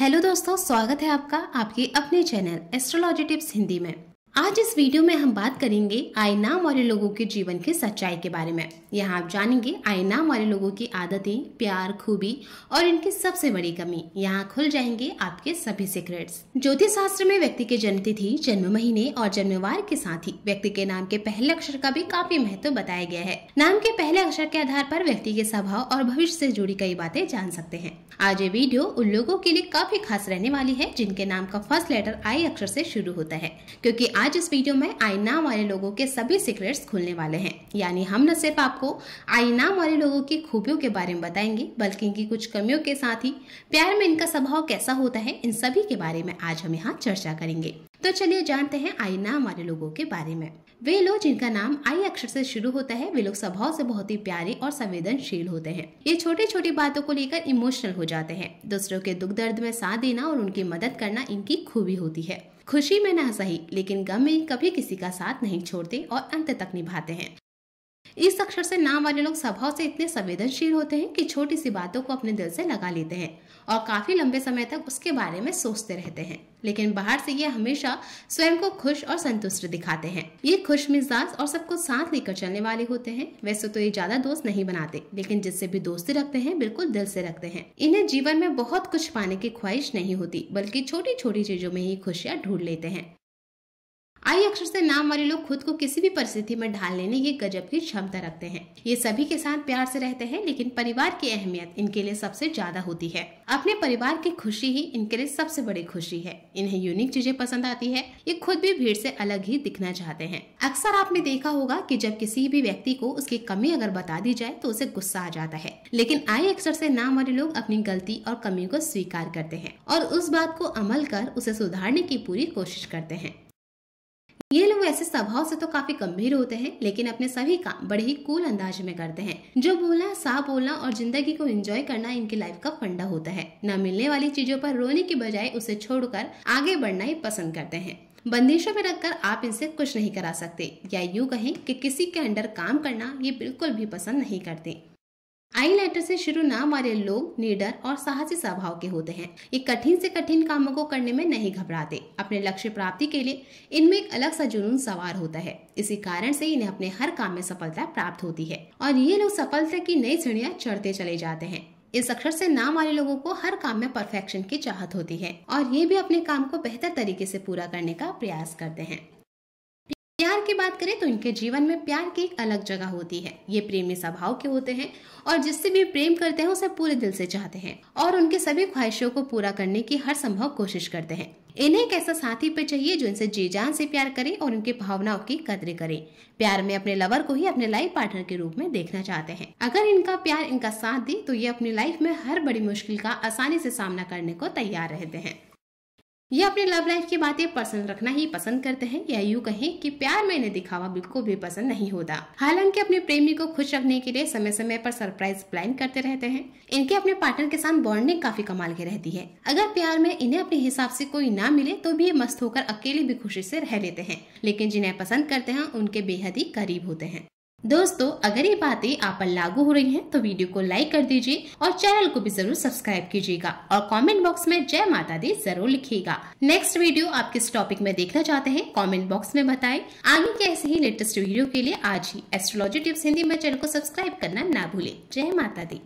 hello दोस्तों स्वागत है आपका आपके अपने चैनल एस्ट्रोलॉजी टिप्स हिंदी में आज इस वीडियो में हम बात करेंगे नाम वाले लोगों के जीवन के सच्चाई के बारे में यहाँ आप जानेंगे नाम वाले लोगों की आदतें प्यार खूबी और इनकी सबसे बड़ी कमी यहाँ खुल जाएंगे आपके सभी सीक्रेट्स ज्योतिष शास्त्र में व्यक्ति के जन्म तिथि जन्म महीने और जन्मवार के साथ ही व्यक्ति के नाम के पहले अक्षर का भी काफी महत्व बताया गया है नाम के पहले अक्षर के आधार पर व्यक्ति के स्वभाव और भविष्य से जुड़ी कई बातें जान सकते हैं आज ये वीडियो उन लोगों के लिए काफी खास रहने वाली है जिनके नाम का फर्स्ट लेटर आई अक्षर से शुरू होता है क्योंकि आज आज इस वीडियो में आई नाम वाले लोगों के सभी सीक्रेट्स खुलने वाले हैं यानी हम न सिर्फ आपको आई नाम वाले लोगों की खूबियों के बारे में बताएंगे बल्कि इनकी कुछ कमियों के साथ ही प्यार में इनका स्वभाव कैसा होता है इन सभी के बारे में आज हम यहाँ चर्चा करेंगे तो चलिए जानते हैं आईना हमारे लोगों के बारे में वे लोग जिनका नाम आई अक्षर से शुरू होता है वे लोग स्वभाव से बहुत ही प्यारे और संवेदनशील होते हैं ये छोटी छोटी बातों को लेकर इमोशनल हो जाते हैं दूसरों के दुख दर्द में साथ देना और उनकी मदद करना इनकी खूबी होती है खुशी में ना सही लेकिन गम में कभी किसी का साथ नहीं छोड़ते और अंत तक निभाते हैं इस अक्षर से नाम वाले लोग स्वभाव से इतने संवेदनशील होते हैं कि छोटी सी बातों को अपने दिल से लगा लेते हैं और काफी लंबे समय तक उसके बारे में सोचते रहते हैं लेकिन बाहर से ये हमेशा स्वयं को खुश और संतुष्ट दिखाते हैं ये खुश मिजाज और सबको साथ लेकर चलने वाले होते हैं वैसे तो ये ज्यादा दोस्त नहीं बनाते लेकिन जिससे भी दोस्ती रखते हैं बिल्कुल दिल से रखते हैं इन्हें जीवन में बहुत कुछ पाने की ख्वाहिश नहीं होती बल्कि छोटी छोटी चीजों में ही खुशियाँ ढूंढ लेते हैं आई अक्षर से नाम वाले लोग खुद को किसी भी परिस्थिति में ढाल लेने की गजब की क्षमता रखते हैं ये सभी के साथ प्यार से रहते हैं लेकिन परिवार की अहमियत इनके लिए सबसे ज्यादा होती है अपने परिवार की खुशी ही इनके लिए सबसे बड़ी खुशी है इन्हें यूनिक चीजें पसंद आती है ये खुद भी भीड़ से अलग ही दिखना चाहते हैं अक्सर आपने देखा होगा कि जब किसी भी व्यक्ति को उसकी कमी अगर बता दी जाए तो उसे गुस्सा आ जाता है लेकिन आई अक्सर से नाम वाले लोग अपनी गलती और कमी को स्वीकार करते हैं और उस बात को अमल कर उसे सुधारने की पूरी कोशिश करते हैं ये लोग ऐसे स्वभाव से तो काफी गंभीर होते हैं लेकिन अपने सभी काम बड़े ही कूल अंदाज में करते हैं जो बोला सा बोलना और जिंदगी को एंजॉय करना इनकी लाइफ का फंडा होता है न मिलने वाली चीजों पर रोने की बजाय उसे छोड़कर आगे बढ़ना ही पसंद करते हैं बंदिशों में रखकर आप इनसे कुछ नहीं करा सकते या यूं कहें कि किसी के अंडर काम करना ये बिल्कुल भी पसंद नहीं करते आई लेटर से शुरू नाम वाले लोग निडर और साहसी स्वभाव के होते हैं ये कठिन से कठिन कामों को करने में नहीं घबराते अपने लक्ष्य प्राप्ति के लिए इनमें एक अलग सा जुनून सवार होता है इसी कारण से इन्हें अपने हर काम में सफलता प्राप्त होती है और ये लोग सफलता की नई सीढ़ियाँ चढ़ते चले जाते हैं इस अक्षर से नाम वाले लोगों को हर काम में परफेक्शन की चाहत होती है और ये भी अपने काम को बेहतर तरीके से पूरा करने का प्रयास करते हैं की बात करें तो इनके जीवन में प्यार की एक अलग जगह होती है ये प्रेमी स्वभाव के होते हैं और जिससे भी प्रेम करते हैं उसे पूरे दिल से चाहते हैं और उनके सभी ख्वाहिशों को पूरा करने की हर संभव कोशिश करते हैं इन्हें एक ऐसा साथी पे चाहिए जो इनसे जी जान से प्यार करे और उनकी भावनाओं की कदर करे प्यार में अपने लवर को ही अपने लाइफ पार्टनर के रूप में देखना चाहते हैं अगर इनका प्यार इनका साथ दे तो ये अपनी लाइफ में हर बड़ी मुश्किल का आसानी से सामना करने को तैयार रहते हैं ये अपने लव लाइफ की बातें पर्सनल रखना ही पसंद करते हैं या यूँ कहें कि प्यार में इन्हें दिखावा बिल्कुल भी पसंद नहीं होता हालांकि अपने प्रेमी को खुश रखने के लिए समय समय पर सरप्राइज प्लान करते रहते हैं इनके अपने पार्टनर के साथ बॉन्डिंग काफी कमाल की रहती है अगर प्यार में इन्हें अपने हिसाब से कोई ना मिले तो भी ये मस्त होकर अकेले भी खुशी से रह लेते हैं लेकिन जिन्हें पसंद करते हैं उनके बेहद ही करीब होते हैं दोस्तों अगर ये बातें आप पर लागू हो रही हैं तो वीडियो को लाइक कर दीजिए और चैनल को भी जरूर सब्सक्राइब कीजिएगा और कमेंट बॉक्स में जय माता दी जरूर लिखिएगा नेक्स्ट वीडियो आप किस टॉपिक में देखना चाहते हैं कमेंट बॉक्स में बताएं आगे के ऐसे ही लेटेस्ट वीडियो के लिए आज ही एस्ट्रोलॉजी टिप्स हिंदी में चैनल को सब्सक्राइब करना ना भूले जय माता दी